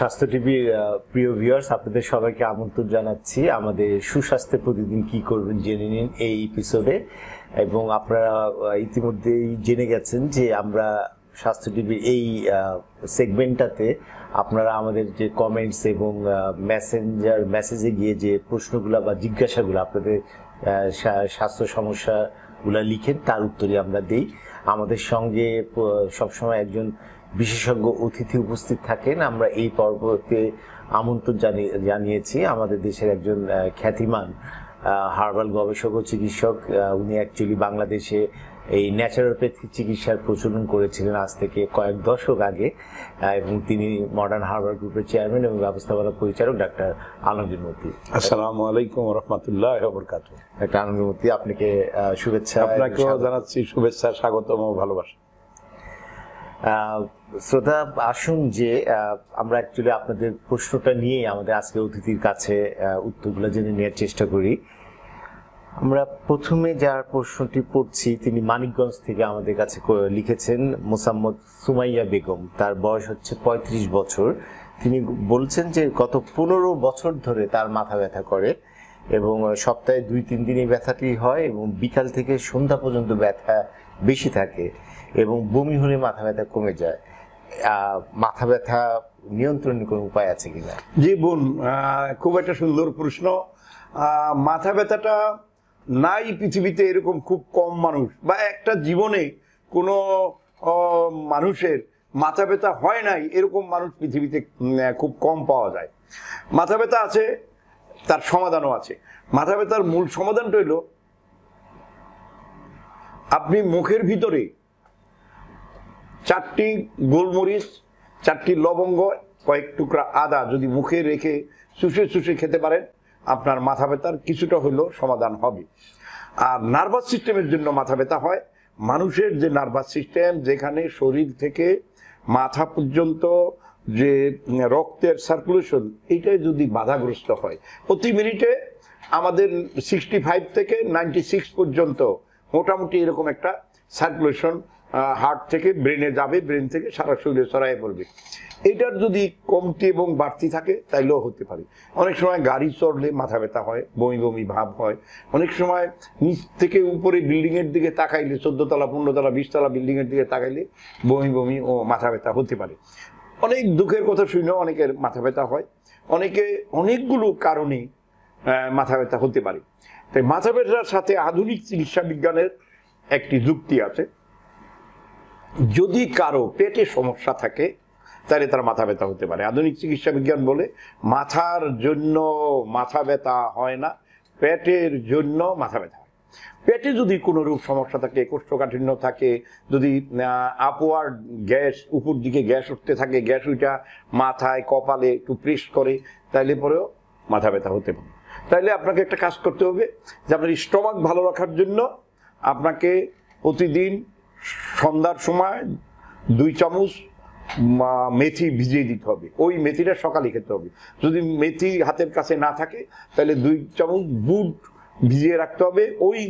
স্বাস্থ্য টিভির প্রিয় ভিউয়ার্স আপনাদের সবাইকে আমন্ত্রণ জানাচ্ছি আমাদের সুস্বাস্থ্যে প্রতিদিন কি করবেন জেনে নিন এই এপিসোডে এবং আপনারা ইতিমধ্যেই জেনে গেছেন যে আমরা স্বাস্থ্য টিভির এই সেগমেন্টটাতে আপনারা আমাদের যে কমেন্টস এবং মেসেঞ্জার মেসেজে গিয়ে যে প্রশ্নগুলো বা জিজ্ঞাসাগুলো আপনাদের স্বাস্থ্য সমস্যাগুলো লিখেন তার উত্তরই আমরা দিই আমাদের সঙ্গে সবসময় একজন বিশেষজ্ঞ অতিথি উপস্থিত থাকেন আমরা এই পর্বতে আমন্ত্রণ জানিয়ে জানিয়েছি আমাদের দেশের একজন খ্যাতিমান হার্বাল গবেষক ও চিকিৎসক উনি অ্যাকচুয়ালি বাংলাদেশে এই ন্যাচারোপ্যাথি চিকিৎসার প্রচলন করেছিলেন আজ থেকে কয়েক দশক আগে এবং তিনি মডার্ন হার্বাল গ্রুপের চেয়ারম্যান এবং ব্যবস্থাপনা পরিচালক ডাক্তার আলমগীর আসসালাম আসসালামু আলাইকুম রহমতুল্লাহ ডাক্তার আনন্দের মতি আপনাকে শুভেচ্ছা আপনাকেও জানাচ্ছি শুভেচ্ছা স্বাগতম ও ভালোবাসা শ্রোতা আসুন যে আমরা অ্যাকচুয়ালি আপনাদের প্রশ্নটা নিয়ে আমাদের আজকে অতিথির কাছে উত্তরগুলো জেনে নেওয়ার চেষ্টা করি আমরা প্রথমে যার প্রশ্নটি পড়ছি তিনি মানিকগঞ্জ থেকে আমাদের কাছে লিখেছেন মোসাম্মদ সুমাইয়া বেগম তার বয়স হচ্ছে ৩৫ বছর তিনি বলছেন যে গত পনেরো বছর ধরে তার মাথা ব্যথা করে এবং সপ্তাহে দুই তিন দিন এই ব্যথাটি হয় এবং বিকাল থেকে সন্ধ্যা পর্যন্ত ব্যথা বেশি থাকে এবং বমি হলে মাথা ব্যথা কমে যায় মাথা ব্যথা নিয়ন্ত্রণের কোনো উপায় আছে কিনা জি বোন খুব একটা সুন্দর প্রশ্ন মাথা ব্যথাটা নাই পৃথিবীতে এরকম খুব কম মানুষ বা একটা জীবনে কোনো মানুষের মাথা ব্যথা হয় নাই এরকম মানুষ পৃথিবীতে খুব কম পাওয়া যায় মাথা ব্যথা আছে তার সমাধানও আছে মাথা ব্যথার মূল সমাধানটা হইল আপনি মুখের ভিতরে চারটি গোলমরিচ চারটি লবঙ্গ কয়েক টুকরা আদা যদি মুখে রেখে চুষে চুষে খেতে পারেন আপনার মাথা ব্যথার কিছুটা হলেও সমাধান হবে আর নার্ভাস সিস্টেমের জন্য মাথা ব্যথা হয় মানুষের যে নার্ভাস সিস্টেম যেখানে শরীর থেকে মাথা পর্যন্ত যে রক্তের সার্কুলেশন এটাই যদি বাধাগ্রস্ত হয় প্রতি মিনিটে আমাদের সিক্সটি ফাইভ থেকে নাইনটি সিক্স পর্যন্ত মোটামুটি এরকম একটা সার্কুলেশন হার্ট থেকে ব্রেনে যাবে ব্রেন থেকে সারা শরীরে ছড়াই পড়বে এটার যদি কমতি এবং বাড়তি থাকে তাইলেও হতে পারে অনেক সময় গাড়ি চড়লে মাথা ব্যথা হয় বমি বমি ভাব হয় অনেক সময় নিচ থেকে উপরে বিল্ডিংয়ের দিকে তাকাইলে চোদ্দোতলা পনেরোতলা বিশতলা বিল্ডিংয়ের দিকে তাকাইলে বমি বমি ও মাথা ব্যথা হতে পারে অনেক দুঃখের কথা শুনে অনেকের মাথা ব্যথা হয় অনেকে অনেকগুলো কারণে মাথা ব্যথা হতে পারে তাই মাথা ব্যথার সাথে আধুনিক চিকিৎসা বিজ্ঞানের একটি যুক্তি আছে যদি কারো পেটে সমস্যা থাকে তাহলে তার মাথা ব্যথা হতে পারে আধুনিক চিকিৎসা বিজ্ঞান বলে মাথার জন্য মাথা ব্যথা হয় না পেটের জন্য মাথা ব্যথা পেটে যদি কোনো রূপ সমস্যা থাকে কোষ্ঠকাঠিন্য থাকে যদি আপওয়ার গ্যাস উপর দিকে গ্যাস উঠতে থাকে গ্যাস উঠা মাথায় কপালে একটু প্রেস করে তাইলে পরেও মাথা ব্যথা হতে পারে তাইলে আপনাকে একটা কাজ করতে হবে যে আপনার স্টমাক ভালো রাখার জন্য আপনাকে প্রতিদিন সন্ধ্যার সময় দুই চামচ মেথি ভিজিয়ে দিতে হবে ওই মেথিটা সকালে খেতে হবে যদি মেথি হাতের কাছে না থাকে তাহলে দুই চামচ বুট ভিজিয়ে রাখতে হবে ওই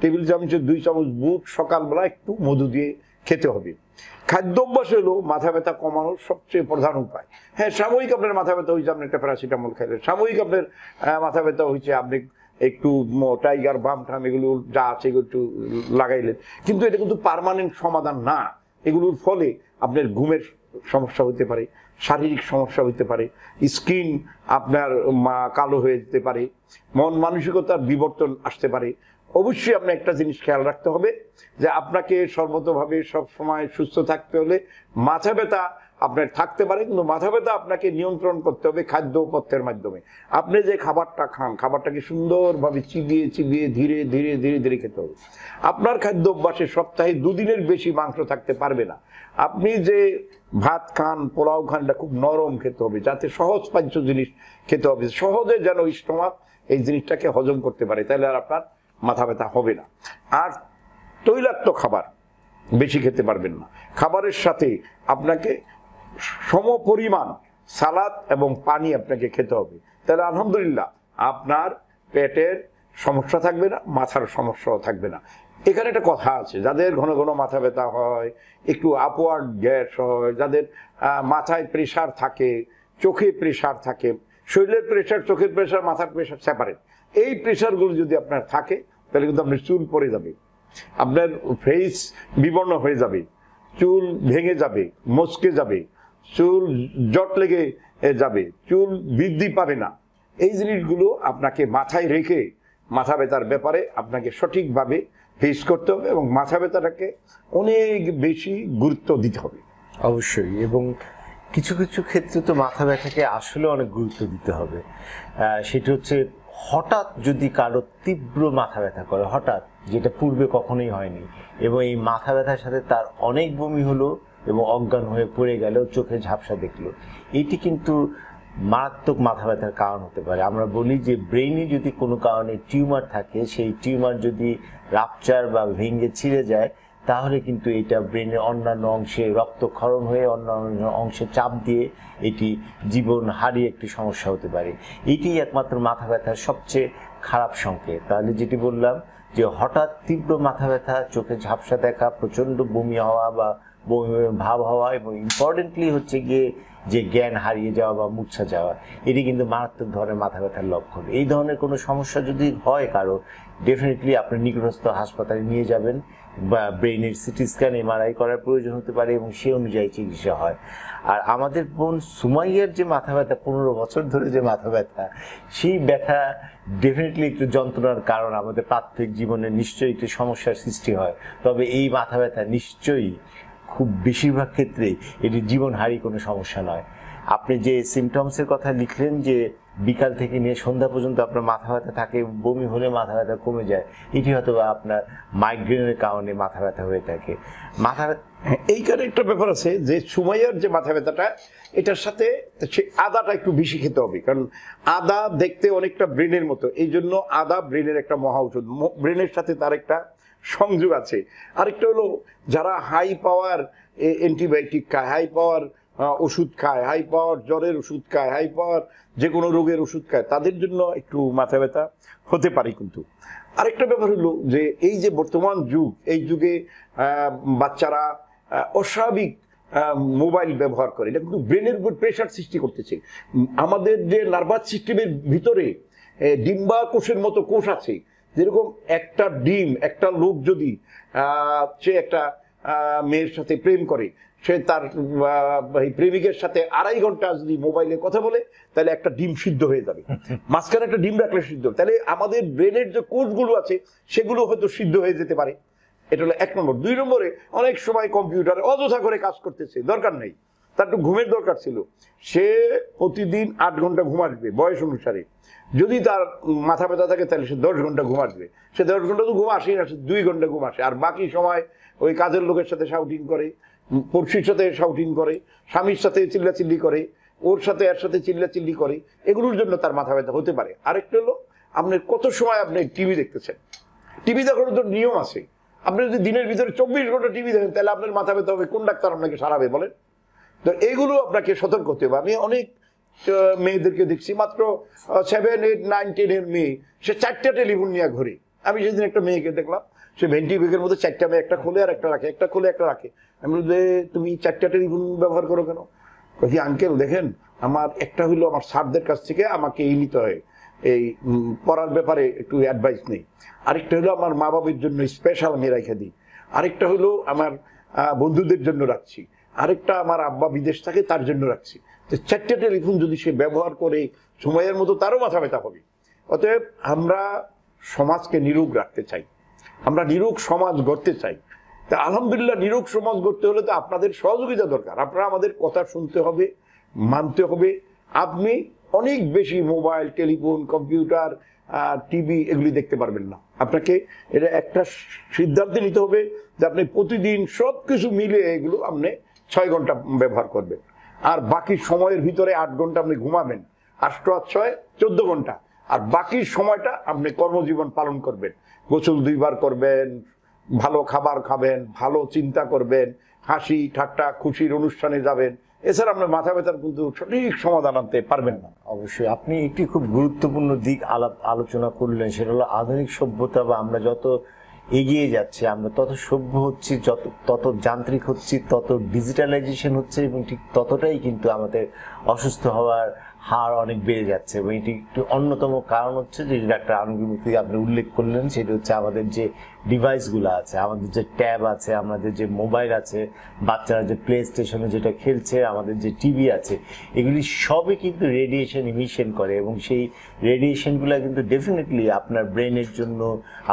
টেবিল চামচের দুই চামচ বুট সকালবেলা একটু মধু দিয়ে খেতে হবে খাদ্যাভ্যাস হলো মাথা ব্যথা কমানোর সবচেয়ে প্রধান উপায় হ্যাঁ সাময়িক আপনার মাথা ব্যথা হয়েছে আপনি একটা প্যারাসিটামল খাইলেন সাময়িক আপনার মাথা ব্যথা হয়েছে আপনি একটু টাইগার বাম ঠাম এগুলো যা আছে এগুলো একটু লাগাইলেন কিন্তু এটা কিন্তু পারমানেন্ট সমাধান না এগুলোর ফলে আপনার ঘুমের সমস্যা হতে পারে শারীরিক সমস্যা হতে পারে স্কিন আপনার কালো হয়ে যেতে পারে মন মানসিকতার বিবর্তন আসতে পারে অবশ্যই আপনি একটা জিনিস খেয়াল রাখতে হবে যে আপনাকে সর্বতভাবে সবসময় সুস্থ থাকতে হলে মাথা ব্যথা আপনার থাকতে পারে কিন্তু মাথা ব্যথা আপনাকে নিয়ন্ত্রণ করতে হবে খাদ্য পথ্যের মাধ্যমে আপনি যে খাবারটা খান খাবারটাকে সুন্দরভাবে চিবিয়ে চিবিয়ে ধীরে ধীরে ধীরে ধীরে খেতে হবে আপনার খাদ্য অভ্যাসে সপ্তাহে দুদিনের বেশি মাংস থাকতে পারবে না আপনি যে ভাত খান পোলাও খানটা খুব নরম খেতে হবে যাতে সহজ পাঁচ জিনিস খেতে হবে সহজে যেন ইস্টমাক এই জিনিসটাকে হজম করতে পারে তাহলে আর আপনার মাথা ব্যথা হবে না আর তৈলাক্ত খাবার বেশি খেতে পারবেন না খাবারের সাথে আপনাকে সমপরিমাণ সালাদ এবং পানি আপনাকে খেতে হবে তাহলে আলহামদুলিল্লাহ আপনার পেটের সমস্যা থাকবে না মাথার সমস্যাও থাকবে না এখানে একটা কথা আছে যাদের ঘন ঘন মাথা ব্যথা হয় একটু আপওয়ার্ড গ্যাস হয় যাদের মাথায় প্রেশার থাকে চোখে প্রেশার থাকে শরীরের প্রেশার চোখের প্রেশার মাথার প্রেশার সেপারেট এই প্রেশারগুলো যদি আপনার থাকে তাহলে কিন্তু আপনি চুল পড়ে যাবে আপনার ফেস বিবর্ণ হয়ে যাবে চুল ভেঙে যাবে মচকে যাবে চুল জট লেগে যাবে চুল বৃদ্ধি পাবে না এই জিনিসগুলো আপনাকে মাথায় রেখে মাথা ব্যথার ব্যাপারে আপনাকে সঠিকভাবে ফেস করতে হবে এবং মাথা ব্যথাটাকে অনেক বেশি গুরুত্ব দিতে হবে অবশ্যই এবং কিছু কিছু ক্ষেত্রে তো মাথা ব্যথাকে আসলে অনেক গুরুত্ব দিতে হবে সেটি হচ্ছে হঠাৎ যদি কারো তীব্র মাথা ব্যথা করে হঠাৎ যেটা পূর্বে কখনোই হয়নি এবং এই মাথা ব্যথার সাথে তার অনেক বমি হলো এবং অজ্ঞান হয়ে পড়ে গেলেও চোখে ঝাপসা দেখলো এটি কিন্তু মারাত্মক মাথা ব্যথার কারণ হতে পারে আমরা বলি যে ব্রেইনে যদি কোনো কারণে টিউমার থাকে সেই টিউমার যদি রাপচার বা ভেঙে ছিঁড়ে যায় তাহলে কিন্তু এটা ব্রেনের অন্যান্য অংশে রক্তক্ষরণ হয়ে অন্যান্য অংশে চাপ দিয়ে এটি জীবন হারিয়ে একটি সমস্যা হতে পারে এটি একমাত্র মাথা ব্যথার সবচেয়ে খারাপ সংকেত তাহলে যেটি বললাম যে হঠাৎ তীব্র মাথা ব্যথা চোখে ঝাপসা দেখা প্রচণ্ড বমি হওয়া বা ভাব হওয়া এবং ইম্পর্টেন্টলি হচ্ছে গিয়ে যে জ্ঞান হারিয়ে যাওয়া বা মূর্ছা যাওয়া এটি কিন্তু মারাত্মক ধরনের মাথা ব্যথার লক্ষণ এই ধরনের কোনো সমস্যা যদি হয় কারো ডেফিনেটলি আপনি নিকটস্থ হাসপাতালে নিয়ে যাবেন বা ব্রেনের সিটি স্ক্যান এমআরআই করার প্রয়োজন হতে পারে এবং সে অনুযায়ী চিকিৎসা হয় আর আমাদের বোন সুমাইয়ার যে মাথা ব্যথা পনেরো বছর ধরে যে মাথা ব্যথা সেই ব্যথা ডেফিনেটলি একটু যন্ত্রণার কারণ আমাদের প্রাত্যিক জীবনে নিশ্চয়ই একটি সমস্যার সৃষ্টি হয় তবে এই মাথা ব্যথা নিশ্চয়ই খুব বেশিরভাগ ক্ষেত্রে এটি হারি কোনো সমস্যা নয় আপনি যে সিমটমসের কথা লিখলেন যে বিকাল থেকে নিয়ে সন্ধ্যা পর্যন্ত আপনার মাথা ব্যথা থাকে বমি হলে মাথা ব্যথা কমে যায় এটি হয়তো আপনার মাইগ্রেনের কারণে মাথা ব্যথা হয়ে থাকে মাথা হ্যাঁ, এই কারণে একটা ব্যাপার আছে যে সুমাইয়ার যে মাথা ব্যথাটা এটার সাথে সে আদাটা একটু বেশি খেতে হবে কারণ আদা দেখতে অনেকটা ব্রেনের মতো এই জন্য আদা ব্রেনের একটা মহা ঔষধ ব্রেনের সাথে তার একটা সংযোগ আছে আরেকটা হলো যারা হাই পাওয়ার অ্যান্টিবায়োটিক খায় হাই পাওয়ার ওষুধ খায় হাই পাওয়ার জ্বরের ওষুধ খায় হাই পাওয়ার যে কোনো রোগের ওষুধ খায় তাদের জন্য একটু মাথা ব্যথা হতে পারে কিন্তু আরেকটা ব্যাপার হলো যে এই যে বর্তমান যুগ এই যুগে বাচ্চারা অস্বাভাবিক মোবাইল ব্যবহার করে এটা কিন্তু ব্রেনের উপর প্রেশার সৃষ্টি করতেছে আমাদের যে নার্ভাস সিস্টেমের ভিতরে ডিম্বাকোষের মতো কোষ আছে যেরকম একটা ডিম একটা লোক যদি সে একটা মেয়ের সাথে প্রেম করে সে তার প্রেমিকের সাথে আড়াই ঘন্টা যদি মোবাইলে কথা বলে তাহলে একটা ডিম সিদ্ধ হয়ে যাবে মাঝখানে একটা ডিম রাখলে সিদ্ধ তাহলে আমাদের ব্রেনের যে কোষগুলো আছে সেগুলো হয়তো সিদ্ধ হয়ে যেতে পারে এটা হলো এক নম্বর দুই নম্বরে অনেক সময় কম্পিউটার অযথা করে কাজ করতেছে দরকার নেই তার একটু ঘুমের দরকার ছিল সে প্রতিদিন আট ঘন্টা ঘুম আসবে বয়স অনুসারে যদি তার মাথা ব্যথা থাকে তাহলে সে দশ ঘন্টা ঘুম আসবে সে দশ ঘন্টা তো ঘুম আসেই না সে দুই ঘন্টা ঘুম আসে আর বাকি সময় ওই কাজের লোকের সাথে শাউটিং করে পড়শির সাথে শাউটিং করে স্বামীর সাথে চিল্লাচিল্লি করে ওর সাথে এর সাথে চিল্লাচিল্লি করে এগুলোর জন্য তার মাথা ব্যথা হতে পারে আরেকটা হলো আপনার কত সময় আপনি টিভি দেখতেছেন টিভি দেখার তো নিয়ম আছে আপনি যদি দিনের ভিতরে চব্বিশ ঘন্টা টিভি দেখেন তাহলে আপনার মাথা ব্যথা হবে কোন ডাক্তার আপনাকে সারাবে বলেন তো এগুলো আপনাকে সতর্ক হতে হবে আমি অনেক মেয়েদেরকে দেখছি মাত্র সেভেন এইট নাইন টেনের মেয়ে সে চারটা টেলিফোন নিয়ে ঘুরে আমি সেদিন একটা মেয়েকে দেখলাম সে ভেন্টি বেগের মধ্যে চারটা মেয়ে একটা খোলে আর একটা রাখে একটা খোলে একটা রাখে আমি বলি তুমি চারটা টেলিফোন ব্যবহার করো কেন বলছি আঙ্কেল দেখেন আমার একটা হইলো আমার স্যারদের কাছ থেকে আমাকে এই নিতে হয় এই পড়ার ব্যাপারে একটু অ্যাডভাইস নেই আরেকটা হলো আমার মা বাবার জন্য স্পেশাল আমি রেখে দিই আরেকটা হলো আমার বন্ধুদের জন্য রাখছি আরেকটা আমার আব্বা বিদেশ থাকে তার জন্য রাখছি তো চারটে টেলিফোন যদি সে ব্যবহার করে সময়ের মতো তারও মাথা ব্যথা হবে অতএব আমরা সমাজকে নিরোগ রাখতে চাই আমরা নিরোগ সমাজ গড়তে চাই তা আলহামদুলিল্লাহ নিরোগ সমাজ গড়তে হলে তো আপনাদের সহযোগিতা দরকার আপনারা আমাদের কথা শুনতে হবে মানতে হবে আপনি অনেক বেশি মোবাইল টেলিফোন কম্পিউটার টিভি এগুলি দেখতে পারবেন না আপনাকে এটা একটা সিদ্ধান্ত নিতে হবে যে আপনি প্রতিদিন সব কিছু মিলে এগুলো আপনি ছয় ঘন্টা ব্যবহার করবেন আর বাকি সময়ের ভিতরে আট ঘন্টা আপনি ঘুমাবেন আষ্ট আট ছয় চোদ্দ ঘন্টা আর বাকি সময়টা আপনি কর্মজীবন পালন করবেন গোসল দুইবার করবেন ভালো খাবার খাবেন ভালো চিন্তা করবেন হাসি ঠাট্টা খুশির অনুষ্ঠানে যাবেন এছাড়া আপনার মাথা ব্যথার কিন্তু সঠিক সমাধান আনতে পারবেন না অবশ্যই আপনি একটি খুব গুরুত্বপূর্ণ দিক আলাপ আলোচনা করলেন সেটা হলো আধুনিক সভ্যতা বা আমরা যত এগিয়ে যাচ্ছে আমরা তত সভ্য হচ্ছি যত তত যান্ত্রিক হচ্ছি তত ডিজিটালাইজেশন হচ্ছে এবং ঠিক ততটাই কিন্তু আমাদের অসুস্থ হওয়ার হার অনেক বেড়ে যাচ্ছে এবং এটি একটি অন্যতম কারণ হচ্ছে যে ডাক্তার আনুগুমতি আপনি উল্লেখ করলেন সেটি হচ্ছে আমাদের যে ডিভাইসগুলো আছে আমাদের যে ট্যাব আছে আমাদের যে মোবাইল আছে বাচ্চারা যে প্লে স্টেশনে যেটা খেলছে আমাদের যে টিভি আছে এগুলি সবই কিন্তু রেডিয়েশন ইমিশন করে এবং সেই রেডিয়েশনগুলো কিন্তু ডেফিনেটলি আপনার ব্রেনের জন্য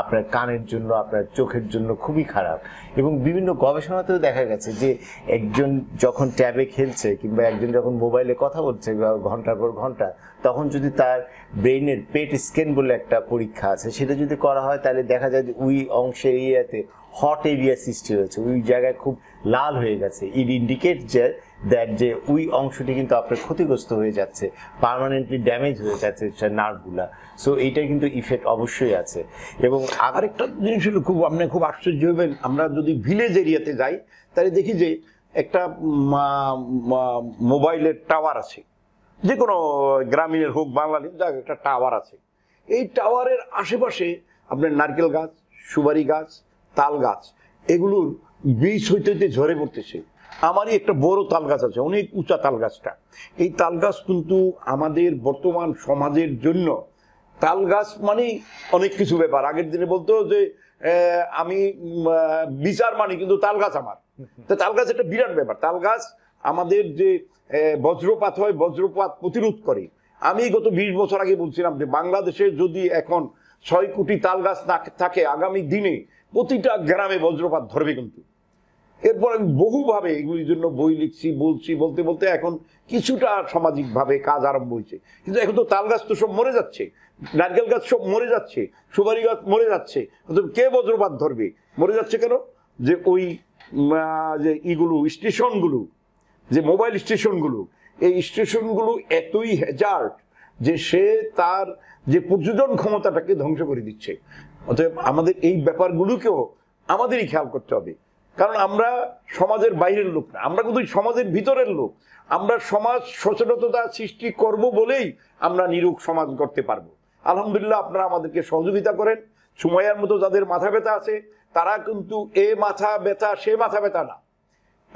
আপনার কানের জন্য আপনার চোখের জন্য খুবই খারাপ এবং বিভিন্ন গবেষণাতেও দেখা গেছে যে একজন যখন ট্যাবে খেলছে কিংবা একজন যখন মোবাইলে কথা বলছে ঘন্টার পর ঘন্টা তখন যদি তার ব্রেনের পেট স্ক্যান বলে একটা পরীক্ষা আছে সেটা যদি করা হয় তাহলে দেখা যায় যে উই অংশের এরিয়াতে হট এরিয়া সৃষ্টি হয়েছে ওই জায়গায় খুব লাল হয়ে গেছে ইট ইন্ডিকেট যে দ্যাট যে ওই অংশটি কিন্তু আপনার ক্ষতিগ্রস্ত হয়ে যাচ্ছে পারমানেন্টলি ড্যামেজ হয়ে যাচ্ছে নার্ভগুলা সো এইটা কিন্তু ইফেক্ট অবশ্যই আছে এবং আরেকটা জিনিস হলো খুব আপনি খুব আশ্চর্য হবেন আমরা যদি ভিলেজ এরিয়াতে যাই তাহলে দেখি যে একটা মোবাইলের টাওয়ার আছে যে কোনো গ্রামীণের হোক বাঙালির যা একটা টাওয়ার আছে এই টাওয়ারের আশেপাশে আপনার নারকেল গাছ সুবারি গাছ তাল গাছ এগুলোর বীজ হইতে হইতে ঝরে পড়তেছে আমারই একটা বড় তাল গাছ আছে অনেক উঁচা তাল গাছটা এই তাল গাছ কিন্তু আমাদের বর্তমান সমাজের জন্য তাল গাছ মানে অনেক কিছু ব্যাপার আগের দিনে বলতো যে আমি বিচার মানি কিন্তু তাল গাছ আমার তা তাল গাছ একটা বিরাট ব্যাপার তাল গাছ আমাদের যে বজ্রপাত হয় বজ্রপাত প্রতিরোধ করে আমি গত বিশ বছর আগে বলছিলাম যে বাংলাদেশে যদি এখন ছয় কোটি তাল গাছ না থাকে আগামী দিনে প্রতিটা গ্রামে বজ্রপাত ধরবে কিন্তু এরপর আমি বহুভাবে এগুলির জন্য বই লিখছি বলছি বলতে বলতে এখন কিছুটা সামাজিকভাবে কাজ আরম্ভ হয়েছে কিন্তু এখন তো তাল গাছ তো সব মরে যাচ্ছে নারকেল গাছ সব মরে যাচ্ছে সুপারি গাছ মরে যাচ্ছে কে বজ্রপাত ধরবে মরে যাচ্ছে কেন যে ওই যে ইগুলো স্টেশনগুলো যে মোবাইল স্টেশনগুলো এই স্টেশনগুলো এতই হ্যাজার্ড যে সে তার যে প্রযোজন ক্ষমতাটাকে ধ্বংস করে দিচ্ছে অতএব আমাদের এই ব্যাপারগুলোকেও আমাদেরই খেয়াল করতে হবে কারণ আমরা সমাজের বাইরের লোক না আমরা কিন্তু সমাজের ভিতরের লোক আমরা সমাজ সচেতনতা সৃষ্টি করব বলেই আমরা নিরুগ সমাজ করতে পারব আলহামদুলিল্লাহ আপনারা আমাদেরকে সহযোগিতা করেন সুময়ার মতো যাদের মাথা ব্যথা আছে তারা কিন্তু এ মাথা ব্যথা সে মাথা ব্যথা না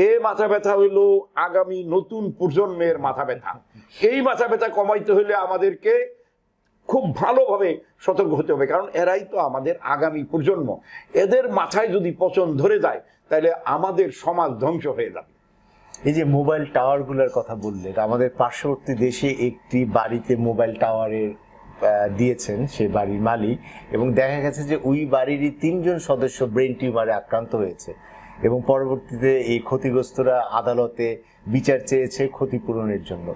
এ মাথা ব্যথা হইল আগামী নতুন প্রজন্মের মাথা ব্যথা এই মাথা ব্যথা কমাইতে হলে আমাদেরকে খুব ভালোভাবে সতর্ক হতে হবে কারণ এরাই তো আমাদের আগামী প্রজন্ম এদের মাথায় যদি পচন ধরে যায় তাহলে আমাদের সমাজ ধ্বংস হয়ে যাবে এই যে মোবাইল টাওয়ারগুলোর কথা বললেন আমাদের পার্শ্ববর্তী দেশে একটি বাড়িতে মোবাইল টাওয়ারের দিয়েছেন সে বাড়ির মালিক এবং দেখা গেছে যে ওই বাড়িরই তিনজন সদস্য ব্রেন টিউমারে আক্রান্ত হয়েছে এবং পরবর্তীতে এই ক্ষতিগ্রস্তরা আদালতে বিচার চেয়েছে ক্ষতিপূরণের জন্য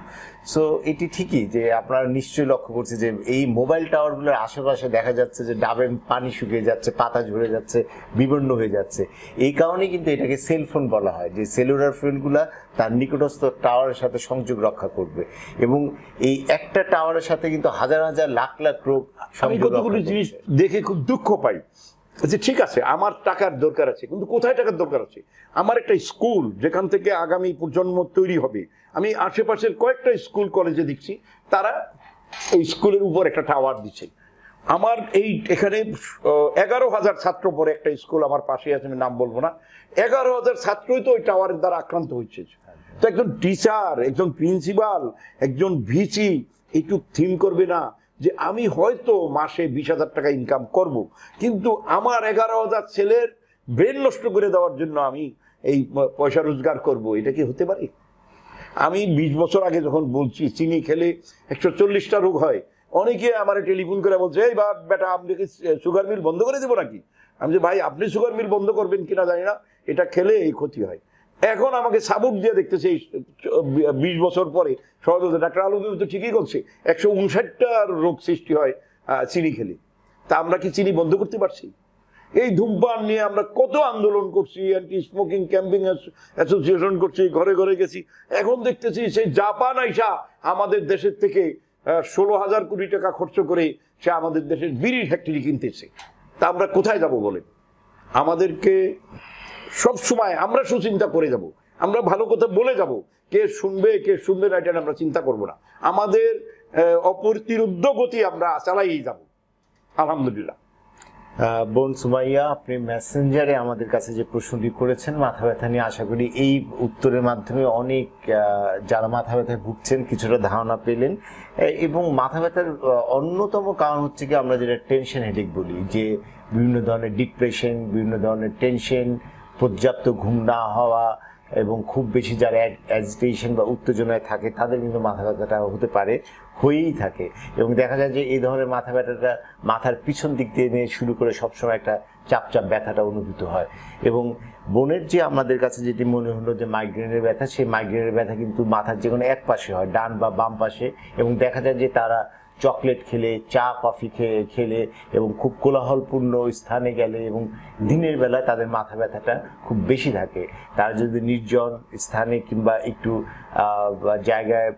সো এটি ঠিকই যে আপনারা নিশ্চয়ই লক্ষ্য করছে যে এই মোবাইল টাওয়ারগুলোর আশেপাশে দেখা যাচ্ছে যে ডাবে পানি শুকিয়ে যাচ্ছে পাতা ঝরে যাচ্ছে বিবর্ণ হয়ে যাচ্ছে এই কারণে কিন্তু এটাকে সেলফোন বলা হয় যে সেলুলার ফোনগুলা তার নিকটস্থ টাওয়ারের সাথে সংযোগ রক্ষা করবে এবং এই একটা টাওয়ারের সাথে কিন্তু হাজার হাজার লাখ লাখ রোগ জিনিস দেখে খুব দুঃখ পাই যে ঠিক আছে আমার টাকার দরকার আছে কিন্তু কোথায় টাকার দরকার আছে আমার একটা স্কুল যেখান থেকে আগামী প্রজন্ম তৈরি হবে আমি আশেপাশের কয়েকটা স্কুল কলেজে দেখছি তারা এই স্কুলের উপর একটা টাওয়ার দিচ্ছে আমার এই এখানে এগারো হাজার ছাত্র পরে একটা স্কুল আমার পাশে আছে আমি নাম বলবো না এগারো হাজার ছাত্রই তো ওই টাওয়ারের দ্বারা আক্রান্ত হচ্ছে তো একজন টিচার একজন প্রিন্সিপাল একজন ভিসি একটু থিম করবে না যে আমি হয়তো মাসে বিশ হাজার টাকা ইনকাম করব। কিন্তু আমার এগারো হাজার ছেলের ব্রেন নষ্ট করে দেওয়ার জন্য আমি এই পয়সা রোজগার করব। এটা কি হতে পারে আমি বিশ বছর আগে যখন বলছি চিনি খেলে একশো চল্লিশটা রোগ হয় অনেকে আমার টেলিফোন করে বলছে এই বা বেটা আপনি কি সুগার মিল বন্ধ করে দেবো নাকি আমি যে ভাই আপনি সুগার মিল বন্ধ করবেন কিনা জানি না এটা খেলে এই ক্ষতি হয় এখন আমাকে সাপোর্ট দিয়ে দেখতেছে এই বিশ বছর পরে সহযোগিতা ডাক্তার আলমগীর তো ঠিকই করছে একশো উনষাটটা রোগ সৃষ্টি হয় চিনি খেলে তা আমরা কি চিনি বন্ধ করতে পারছি এই ধূমপান নিয়ে আমরা কত আন্দোলন করছি অ্যান্টি স্মোকিং ক্যাম্পিং অ্যাসোসিয়েশন করছি ঘরে ঘরে গেছি এখন দেখতেছি সেই জাপান আইসা আমাদের দেশের থেকে ষোলো হাজার কোটি টাকা খরচ করে সে আমাদের দেশের বিড়ির ফ্যাক্টরি কিনতেছে তা আমরা কোথায় যাব বলে আমাদেরকে সব সময় আমরা সুচিন্তা করে যাব আমরা ভালো কথা বলে যাব কে শুনবে কে শুনবে না এটা আমরা চিন্তা করব না আমাদের অপরতিরুদ্ধ গতি আমরা চালাই যাব আলহামদুলিল্লাহ বোন সুমাইয়া আপনি মেসেঞ্জারে আমাদের কাছে যে প্রশ্নটি করেছেন মাথা ব্যথা নিয়ে আশা করি এই উত্তরের মাধ্যমে অনেক যারা মাথা ব্যথায় ভুগছেন কিছুটা ধারণা পেলেন এবং মাথা ব্যথার অন্যতম কারণ হচ্ছে কি আমরা যেটা টেনশন হেডেক বলি যে বিভিন্ন ধরনের ডিপ্রেশন বিভিন্ন ধরনের টেনশন পর্যাপ্ত ঘুম না হওয়া এবং খুব বেশি যারা অ্যাজিটেশন বা উত্তেজনায় থাকে তাদের কিন্তু মাথা ব্যথাটা হতে পারে হয়েই থাকে এবং দেখা যায় যে এই ধরনের মাথা ব্যথাটা মাথার পিছন দিক দিয়ে নিয়ে শুরু করে সবসময় একটা চাপ চাপ ব্যথাটা অনুভূত হয় এবং বোনের যে আমাদের কাছে যেটি মনে হলো যে মাইগ্রেনের ব্যথা সেই মাইগ্রেনের ব্যথা কিন্তু মাথার যে কোনো এক পাশে হয় ডান বা বাম পাশে এবং দেখা যায় যে তারা চকলেট খেলে চা কফি খেয়ে খেলে এবং খুব কোলাহলপূর্ণ স্থানে গেলে এবং দিনের বেলায় তাদের মাথা ব্যথাটা খুব বেশি থাকে তারা যদি নির্জন স্থানে কিংবা একটু জায়গায়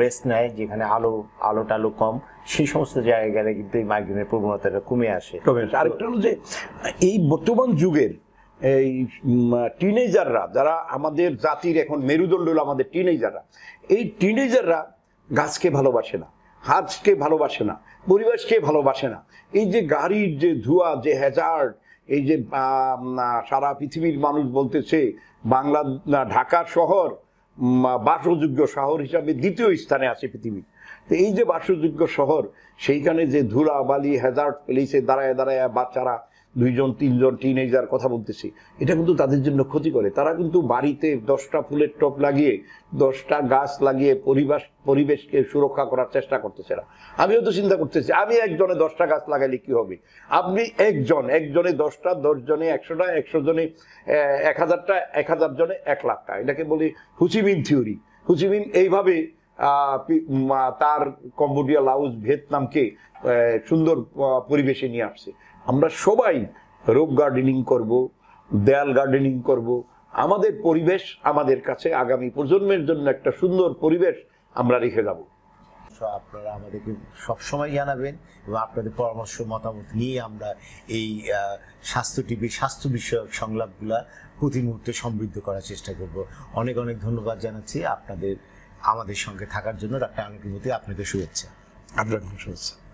রেস্ট নেয় যেখানে আলো আলো টালো কম সেই সমস্ত জায়গায় গেলে কিন্তু এই মাইগ্রেনের প্রবণতাটা কমে আসে আরেকটা হলো যে এই বর্তমান যুগের এই টিনেজাররা যারা আমাদের জাতির এখন মেরুদণ্ড হলো আমাদের টিনেজাররা এই টিনেজাররা গাছকে ভালোবাসে না হাজকে ভালোবাসে না পরিবেশকে ভালোবাসে না এই যে গাড়ির যে ধোঁয়া যে হ্যাজার্ড এই যে সারা পৃথিবীর মানুষ বলতেছে বাংলা ঢাকা শহর বাসযোগ্য শহর হিসাবে দ্বিতীয় স্থানে আছে পৃথিবী তো এই যে বাসযোগ্য শহর সেইখানে যে ধুলা বালি হ্যাজার্ড পেলিসে দাঁড়ায় দাঁড়ায় বাচ্চারা দুইজন তিনজন টিন কথা বলতেছি এটা কিন্তু তাদের জন্য ক্ষতি করে তারা কিন্তু বাড়িতে দশটা ফুলের টপ লাগিয়ে দশটা গাছ লাগিয়ে পরিবেশ পরিবেশকে সুরক্ষা করার চেষ্টা করতেছে না আমিও তো চিন্তা করতেছি আমি একজনে দশটা গাছ লাগাইলে কি হবে আপনি একজন একজনে দশটা দশ জনে একশোটা একশো জনে এক হাজারটা এক হাজার জনে এক লাখটা এটাকে বলি হুচিমিন থিওরি হুচিমিন এইভাবে তার কম্বোডিয়া লাউজ ভিয়েতনামকে সুন্দর পরিবেশে নিয়ে আসছে আমরা সবাই রোগ গার্ডেনিং করব দেয়াল গার্ডেনিং করব আমাদের পরিবেশ আমাদের কাছে আগামী প্রজন্মের জন্য একটা সুন্দর পরিবেশ আমরা রেখে যাব আপনারা আমাদেরকে সবসময় জানাবেন এবং আপনাদের পরামর্শ মতামত নিয়ে আমরা এই স্বাস্থ্য টিভি স্বাস্থ্য বিষয়ক সংলাপগুলো প্রতি মুহূর্তে সমৃদ্ধ করার চেষ্টা করব অনেক অনেক ধন্যবাদ জানাচ্ছি আপনাদের আমাদের সঙ্গে থাকার জন্য ডাক্তার আলোকিমতি আপনাকে শুভেচ্ছা আপনার শুভেচ্ছা